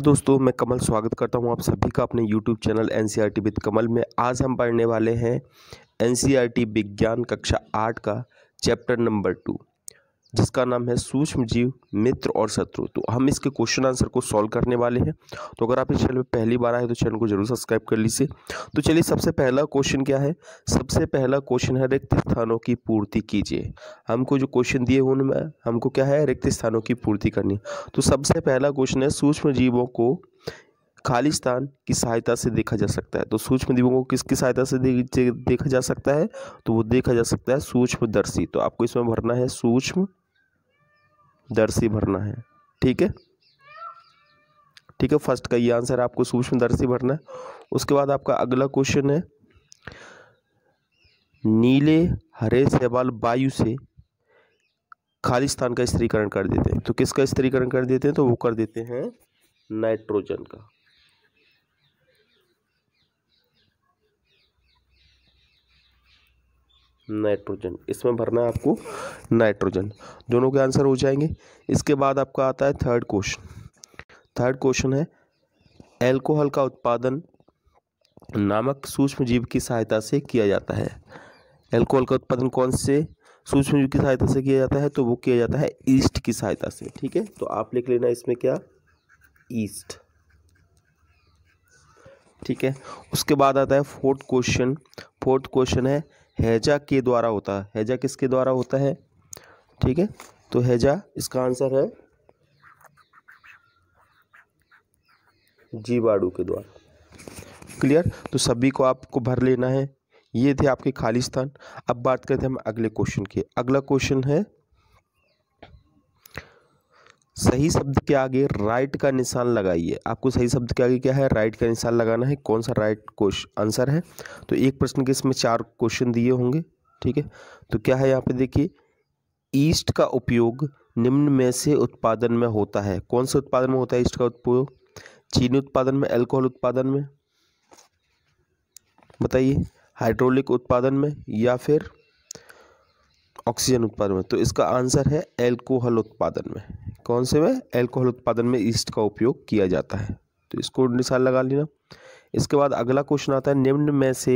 दोस्तों मैं कमल स्वागत करता हूं आप सभी का अपने YouTube channel N C R T with Kamal में आज हम पढ़ने वाले हैं एन सी आर टी विज्ञान कक्षा आठ का चैप्टर नंबर टू जिसका नाम है सूक्ष्म जीव मित्र और शत्रु तो हम इसके क्वेश्चन आंसर को सॉल्व करने वाले हैं तो अगर आप इस चैनल पर पहली बार आए तो चैनल को जरूर सब्सक्राइब कर लीजिए तो चलिए सबसे पहला क्वेश्चन क्या है सबसे पहला क्वेश्चन है रिक्त स्थानों की पूर्ति कीजिए हमको जो क्वेश्चन दिए उनमें हमको क्या है रिक्त स्थानों की पूर्ति करनी तो सबसे पहला क्वेश्चन है सूक्ष्म जीवों को खाली स्थान की सहायता से देखा जा सकता है तो सूक्ष्म जीवों को किसकी सहायता से देखा जा सकता है तो वो देखा जा सकता है सूक्ष्मदर्शी तो आपको इसमें भरना है सूक्ष्म दर्शी भरना है ठीक है ठीक है फर्स्ट का ये आंसर आपको सूक्ष्म दर्शी भरना है उसके बाद आपका अगला क्वेश्चन है नीले हरे सेवाल वायु से खालिस्तान का स्त्रीकरण कर देते हैं तो किसका स्त्रीकरण कर देते हैं तो वो कर देते हैं नाइट्रोजन का नाइट्रोजन इसमें भरना है आपको नाइट्रोजन दोनों के आंसर हो जाएंगे इसके बाद आपका आता है थर्ड क्वेश्चन थर्ड क्वेश्चन है एल्कोहल का उत्पादन नामक सूक्ष्म जीव की सहायता से किया जाता है एल्कोहल का उत्पादन कौन से सूक्ष्म जीव की सहायता से किया जाता है तो वो किया जाता है ईस्ट की सहायता से ठीक है तो आप लिख लेना इसमें क्या ईस्ट ठीक है उसके बाद आता है फोर्थ क्वेश्चन फोर्थ क्वेश्चन है हैजा के द्वारा होता है हैजा किसके द्वारा होता है ठीक है तो हैजा इसका आंसर है जीवाणु के द्वारा क्लियर तो सभी को आपको भर लेना है ये थे आपके खाली स्थान अब बात करते हैं हम अगले क्वेश्चन के अगला क्वेश्चन है सही शब्द के आगे राइट का निशान लगाइए आपको सही शब्द के आगे क्या है राइट का निशान लगाना है कौन सा राइट क्वेश्चन आंसर है तो एक प्रश्न के इसमें चार क्वेश्चन दिए होंगे ठीक है तो क्या है यहाँ पे देखिए ईस्ट का उपयोग निम्न में से उत्पादन में होता है कौन से उत्पादन में होता है ईस्ट का उपयोग चीनी उत्पादन में एल्कोहल उत्पादन में बताइए हाइड्रोलिक उत्पादन में या फिर ऑक्सीजन उत्पादन में तो इसका आंसर है एल्कोहल उत्पादन में कौन से में एल्कोहल उत्पादन में ईस्ट का उपयोग किया जाता है तो इसको निशान लगा लेना इसके बाद अगला क्वेश्चन आता है निम्न में से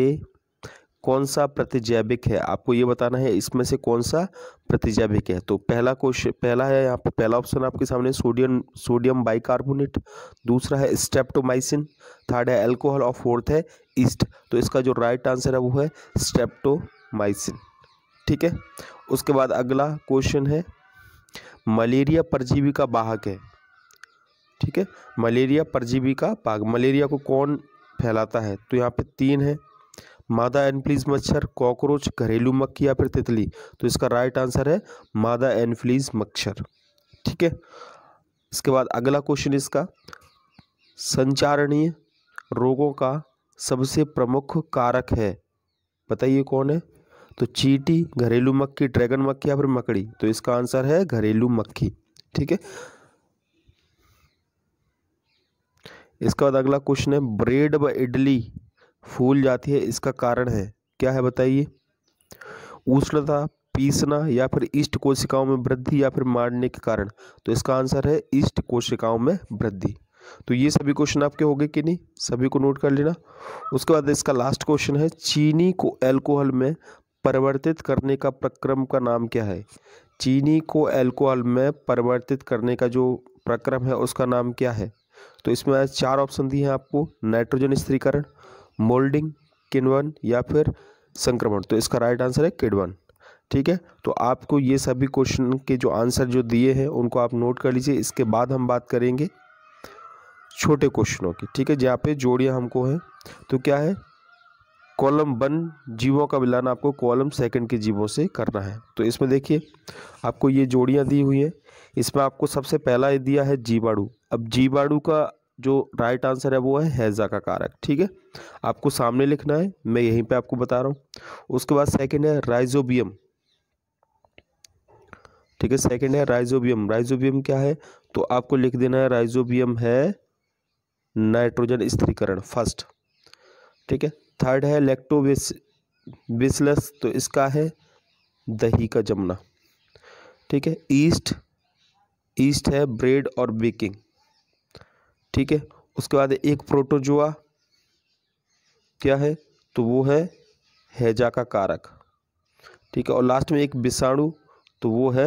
कौन सा प्रतिजैविक है आपको ये बताना है इसमें से कौन सा प्रतिजैविक है तो पहला क्वेश्चन पहला है यहाँ पर पहला ऑप्शन आपके सामने सोडियम सोडियम बाइकार्बोनेट दूसरा है स्टेप्टोमाइसिन थर्ड है एल्कोहल और फोर्थ है ईस्ट तो इसका जो राइट आंसर है वो है स्टेप्टोमाइसिन ठीक है उसके बाद अगला क्वेश्चन है मलेरिया परजीवी का बाहक है ठीक है मलेरिया परजीवी का बाग मलेरिया को कौन फैलाता है तो यहाँ पे तीन है मादा एनफ्लीज मच्छर कॉकरोच घरेलू मक्खी या फिर तितली तो इसका राइट आंसर है मादा एनफ्लीज मच्छर ठीक है इसके बाद अगला क्वेश्चन इसका संचारणीय रोगों का सबसे प्रमुख कारक है बताइए कौन है तो चीटी घरेलू मक्खी ड्रैगन मक्खी या फिर मकड़ी तो इसका आंसर है घरेलू मक्खी ठीक है इसके बाद अगला क्वेश्चन है ब्रेड व इडली फूल जाती है इसका कारण है क्या है बताइए उष्णता पीसना या फिर ईस्ट कोशिकाओं में वृद्धि या फिर मारने के कारण तो इसका आंसर है ईस्ट कोशिकाओं में वृद्धि तो ये सभी क्वेश्चन आपके हो गए कि नहीं सभी को नोट कर लेना उसके बाद इसका लास्ट क्वेश्चन है चीनी को एल्कोहल में परिवर्तित करने का प्रक्रम का नाम क्या है चीनी को एल्कोहल में परिवर्तित करने का जो प्रक्रम है उसका नाम क्या है तो इसमें आज चार ऑप्शन दिए हैं आपको नाइट्रोजन स्त्रीकरण मोल्डिंग किनवन या फिर संक्रमण तो इसका राइट आंसर है किडवन ठीक है तो आपको ये सभी क्वेश्चन के जो आंसर जो दिए हैं उनको आप नोट कर लीजिए इसके बाद हम बात करेंगे छोटे क्वेश्चनों की ठीक है जहाँ पे जोड़ियाँ हमको हैं तो क्या है कॉलम वन जीवों का मिलान आपको कॉलम सेकंड के जीवों से करना है तो इसमें देखिए आपको ये जोड़ियाँ दी हुई हैं इसमें आपको सबसे पहला ये दिया है जीवाणु अब जीवाणु का जो राइट आंसर है वो है हैजा का कारक ठीक है आपको सामने लिखना है मैं यहीं पे आपको बता रहा हूँ उसके बाद सेकंड है राइजोबियम ठीक है सेकंड है राइजोबियम राइजोबियम क्या है तो आपको लिख देना है राइजोबियम है नाइट्रोजन स्थिरीकरण फर्स्ट ठीक है थर्ड है लेक्टोविस बिसलस तो इसका है दही का जमना ठीक है ईस्ट ईस्ट है ब्रेड और बेकिंग ठीक है उसके बाद एक प्रोटोजुआ क्या है तो वो है हैजा का कारक ठीक है और लास्ट में एक विषाणु तो वो है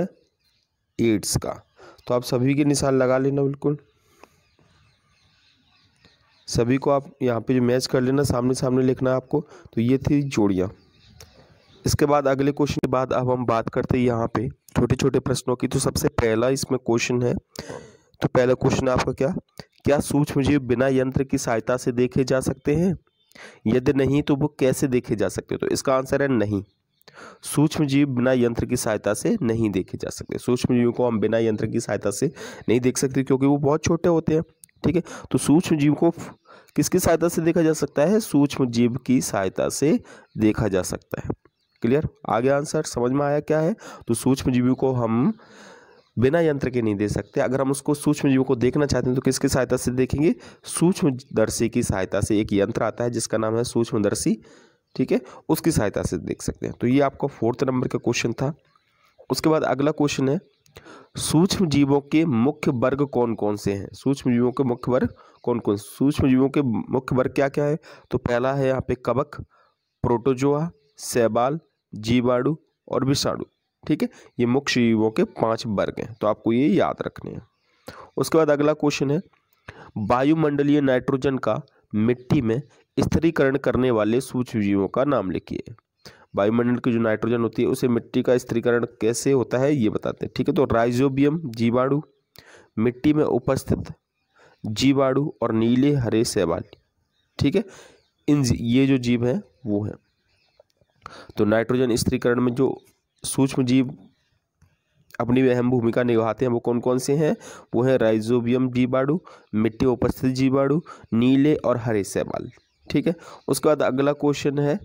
एड्स का तो आप सभी के निशान लगा लेना बिल्कुल सभी को आप यहाँ पे जो मैच कर लेना सामने सामने लिखना आपको तो ये थी जोड़ियाँ इसके बाद अगले क्वेश्चन के बाद अब हम बात करते हैं यहाँ पे छोटे छोटे प्रश्नों की तो सबसे पहला इसमें क्वेश्चन है तो पहला क्वेश्चन आपका क्या क्या सूक्ष्मजीव बिना यंत्र की सहायता से देखे जा सकते हैं यदि नहीं तो वो कैसे देखे जा सकते तो इसका आंसर है नहीं सूक्ष्म जीव बिना यंत्र की सहायता से नहीं देखे जा सकते सूक्ष्म जीव को हम बिना यंत्र की सहायता से नहीं देख सकते क्योंकि वो बहुत छोटे होते हैं ठीक है तो सूक्ष्म जीव को किसकी सहायता से देखा जा सकता है सूक्ष्म जीव की सहायता से देखा जा सकता है क्लियर आगे आंसर समझ में आया क्या है तो सूक्ष्म जीव को हम बिना यंत्र के नहीं दे सकते अगर हम उसको सूक्ष्म जीव को देखना चाहते हैं तो किसकी सहायता से देखेंगे सूक्ष्मदर्शी की सहायता से एक यंत्र आता है जिसका नाम है सूक्ष्मदर्शी ठीक है उसकी सहायता से देख सकते हैं तो ये आपका फोर्थ नंबर का क्वेश्चन था उसके बाद अगला क्वेश्चन है सूक्ष्म जीवों के मुख्य वर्ग कौन कौन से हैं सूक्ष्म जीवों के मुख्य वर्ग कौन कौन सूक्ष्म जीवों के मुख्य वर्ग क्या क्या है तो पहला है यहाँ पे कवक प्रोटोजोआ सैबाल जीवाणु और विषाणु ठीक है ये मुख्य जीवों के पांच वर्ग हैं तो आपको ये याद रखने हैं उसके बाद अगला क्वेश्चन है वायुमंडलीय नाइट्रोजन का मिट्टी में स्थिरीकरण करने वाले सूक्ष्म जीवों का नाम लिखिए वायुमंडल की जो नाइट्रोजन होती है उसे मिट्टी का स्त्रीकरण कैसे होता है ये बताते हैं ठीक है तो राइजोबियम जीवाणु मिट्टी में उपस्थित जीवाणु और नीले हरे शैवाल ठीक है इन ये जो जीव हैं वो हैं तो नाइट्रोजन स्त्रीकरण में जो सूक्ष्म जीव अपनी अहम भूमिका निभाते हैं वो कौन कौन से हैं वो हैं राइजोबियम जीवाणु मिट्टी उपस्थित जीवाणु नीले और हरे शैवाल ठीक है उसके बाद अगला क्वेश्चन है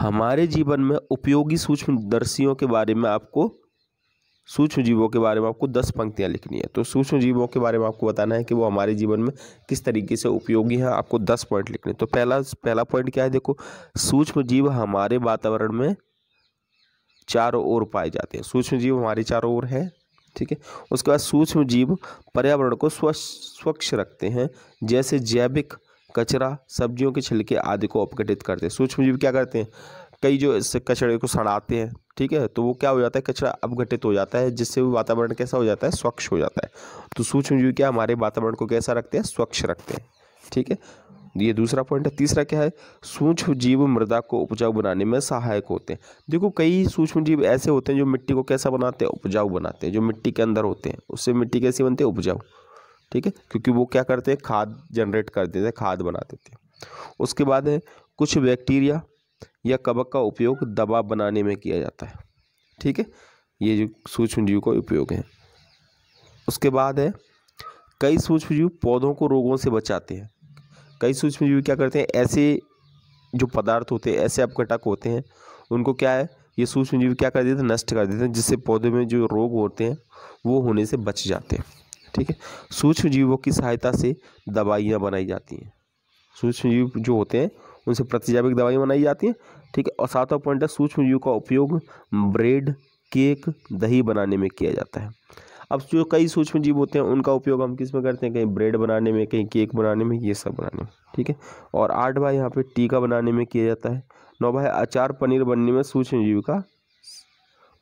हमारे जीवन में उपयोगी सूक्ष्मदर्शियों के बारे में आपको सूक्ष्म जीवों के बारे में आपको दस पंक्तियाँ लिखनी है तो सूक्ष्म जीवों के बारे में आपको बताना है कि वो हमारे जीवन में किस तरीके से उपयोगी हैं आपको दस पॉइंट लिखने तो पहला पहला पॉइंट क्या है देखो सूक्ष्म जीव हमारे वातावरण में चारों ओर पाए जाते हैं सूक्ष्म जीव हमारे चारों ओर है ठीक है उसके बाद सूक्ष्म जीव पर्यावरण को स्वच्छ स्वच्छ रखते हैं जैसे जैविक कचरा सब्जियों के छिलके आदि को अपघटित करते हैं सूक्ष्म जीव क्या करते हैं कई जो इस कचड़े को सड़ाते हैं ठीक है तो वो क्या हो जाता है कचरा अपघटित हो जाता है जिससे वो वातावरण कैसा हो जाता है स्वच्छ हो जाता है तो सूक्ष्म जीव क्या हमारे वातावरण को कैसा रखते हैं स्वच्छ रखते हैं ठीक है ये दूसरा पॉइंट है तीसरा क्या है सूक्ष्म जीव मृदा को उपजाऊ बनाने में सहायक होते हैं देखो कई सूक्ष्म जीव ऐसे होते हैं जो मिट्टी को कैसा बनाते हैं उपजाऊ बनाते हैं जो मिट्टी के अंदर होते हैं उससे मिट्टी कैसी बनती है उपजाऊ ठीक है क्योंकि वो क्या करते हैं खाद जनरेट कर देते हैं खाद बना देते हैं उसके बाद है कुछ बैक्टीरिया या कबक का उपयोग दवा बनाने में किया जाता है ठीक है ये जो सूक्ष्म जीव का उपयोग है उसके बाद है कई सूक्ष्म जीव पौधों को रोगों से बचाते हैं कई सूक्ष्म जीव क्या करते हैं ऐसे जो पदार्थ होते हैं ऐसे अपघटक होते हैं उनको क्या है ये सूक्ष्म जीव क्या कर देते हैं नष्ट कर देते हैं जिससे पौधे में जो रोग होते हैं वो होने से बच जाते हैं ठीक है सूक्ष्मजीवों की सहायता से दवाइयाँ बनाई जाती हैं सूक्ष्म जीव जो होते हैं उनसे प्रतिजैविक दवाइयाँ बनाई जाती हैं ठीक है और सातवां पॉइंट है सूक्ष्मजीव का उपयोग ब्रेड केक दही बनाने में किया जाता है अब जो कई सूक्ष्म जीव होते हैं उनका उपयोग हम किस में करते हैं कहीं ब्रेड बनाने में कहीं केक बनाने में ये सब बनाने में ठीक है और आठवा यहाँ पे टीका बनाने में किया जाता है नौवा है अचार पनीर बनने में सूक्ष्म जीव का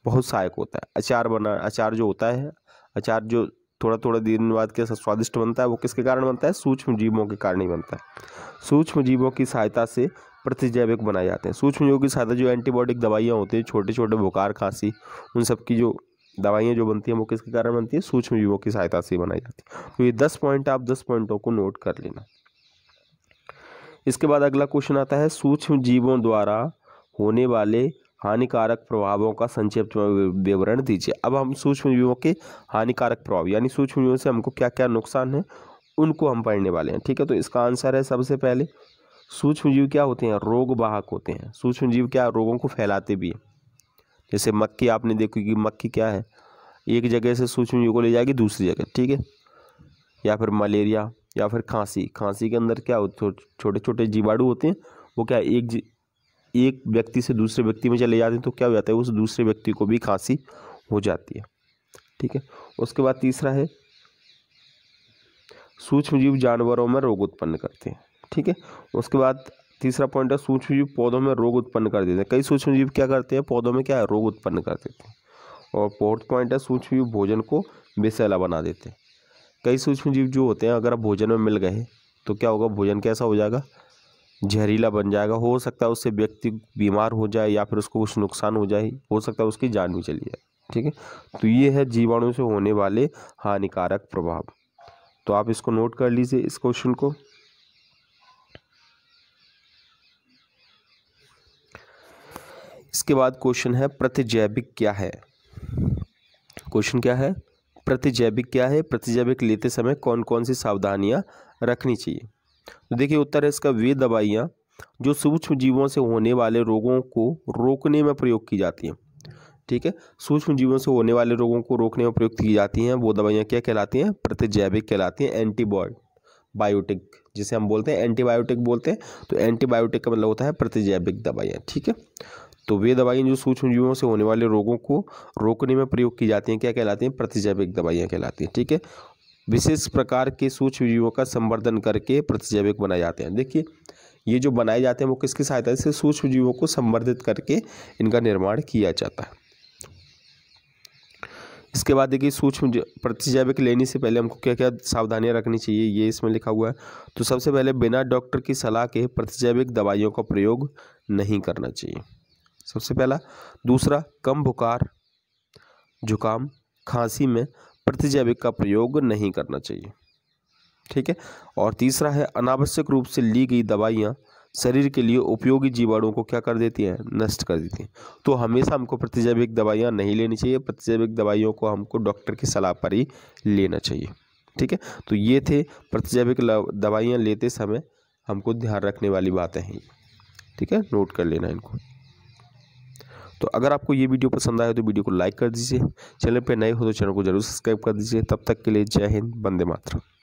बहुत सहायक होता है अचार बना अचार जो होता है अचार जो थोड़ा थोड़ा दिन बाद कैसा स्वादिष्ट बनता है वो किसके कारण बनता है सूक्ष्म जीवों के कारण ही बनता है सूक्ष्म जीवों की सहायता से प्रतिजैविक बनाए जाते हैं सूक्ष्म जीवों की सहायता जो एंटीबायोटिक दवाइयाँ होती हैं छोटे छोटे बुखार खांसी उन सब की जो दवाइयाँ जो बनती हैं वो किसके कारण बनती है सूक्ष्म जीवों की सहायता से बनाई जाती है तो ये दस पॉइंट आप दस पॉइंटों को नोट कर लेना इसके बाद अगला क्वेश्चन आता है सूक्ष्म जीवों द्वारा होने वाले हानिकारक प्रभावों का संक्षिप्त विवरण दीजिए अब हम सूक्ष्म जीवों के हानिकारक प्रभाव यानी सूक्ष्म जीवों से हमको क्या क्या नुकसान है उनको हम पढ़ने वाले हैं ठीक है तो इसका आंसर है सबसे पहले सूक्ष्म जीव क्या होते हैं रोग वाहक होते हैं सूक्ष्म जीव क्या रोगों को फैलाते भी हैं जैसे मक्खी आपने देखी कि मक्खी क्या है एक जगह से सूक्ष्म जीव को ले जाएगी दूसरी जगह ठीक है या फिर मलेरिया या फिर खांसी खांसी के अंदर क्या होते छोटे छोटे जीवाणु होते हैं वो क्या एक एक व्यक्ति से दूसरे व्यक्ति में चले जाते हैं तो क्या हो जाता है उस दूसरे व्यक्ति को भी खांसी हो जाती है ठीक है उसके बाद तीसरा है सूक्ष्मजीव जानवरों में रोग उत्पन्न करते हैं ठीक है उसके बाद तीसरा पॉइंट है सूक्ष्मजीव पौधों में रोग उत्पन्न कर देते हैं कई सूक्ष्मजीव क्या करते हैं पौधों में क्या है रोग उत्पन्न कर देते हैं और फोर्थ पॉइंट है सूक्ष्मजीव भोजन को बेसैला बना देते हैं कई सूक्ष्मजीव जो होते हैं अगर भोजन में मिल गए तो क्या होगा भोजन कैसा हो जाएगा जहरीला बन जाएगा हो सकता है उससे व्यक्ति बीमार हो जाए या फिर उसको कुछ नुकसान हो जाए हो सकता है उसकी जान भी चली जाए ठीक है तो ये है जीवाणु से होने वाले हानिकारक प्रभाव तो आप इसको नोट कर लीजिए इस क्वेश्चन को इसके बाद क्वेश्चन है प्रतिजैविक क्या है क्वेश्चन क्या है प्रतिजैविक क्या है प्रतिजैविक लेते समय कौन कौन सी सावधानियां रखनी चाहिए तो देखिए उत्तर है इसका वे दवाइयाँ जो सूक्ष्म जीवों से होने वाले रोगों को रोकने में प्रयोग की जाती हैं ठीक है सूक्ष्म जीवों से होने वाले रोगों को रोकने में प्रयुक्त की जाती हैं वो दवाइयाँ क्या कहलाती हैं प्रतिजैविक कहलाती हैं एंटीबॉड बायोटिक जिसे हम बोलते हैं एंटीबायोटिक बोलते हैं तो एंटीबायोटिक का मतलब होता है प्रतिजैविक दवाइयाँ ठीक है तो वे दवाइयाँ जो सूक्ष्म जीवों से होने वाले रोगों को रोकने में प्रयोग की जाती हैं क्या कहलाती हैं प्रतिजैविक दवाइयाँ कहलाती हैं ठीक है विशेष प्रकार के सूक्ष्म जीवों का संवर्धन करके प्रतिजैविक बनाए जाते हैं देखिए ये जो बनाए जाते हैं वो किसकी सहायता से सूक्ष्म जीवों को संवर्धित करके इनका निर्माण किया जाता है इसके बाद देखिए सूक्ष्म प्रतिजैविक लेने से पहले हमको क्या क्या सावधानियां रखनी चाहिए ये इसमें लिखा हुआ है तो सबसे पहले बिना डॉक्टर की सलाह के प्रतिजैविक दवाइयों का प्रयोग नहीं करना चाहिए सबसे पहला दूसरा कम बुखार जुकाम खांसी में प्रतिजैविक का प्रयोग नहीं करना चाहिए ठीक है और तीसरा है अनावश्यक रूप से ली गई दवाइयाँ शरीर के लिए उपयोगी जीवाणुओं को क्या कर देती हैं नष्ट कर देती हैं तो हमेशा हमको प्रतिजैविक दवाइयाँ नहीं लेनी चाहिए प्रतिजैविक दवाइयों को हमको डॉक्टर की सलाह पर ही लेना चाहिए ठीक है तो ये थे प्रतिजैविक दवाइयाँ लेते समय हमको ध्यान रखने वाली बातें हैं ठीक है नोट कर लेना इनको तो अगर आपको ये वीडियो पसंद आए तो वीडियो को लाइक कर दीजिए चैनल पर नए हो तो चैनल को जरूर सब्सक्राइब कर दीजिए तब तक के लिए जय हिंद बंदे मातरम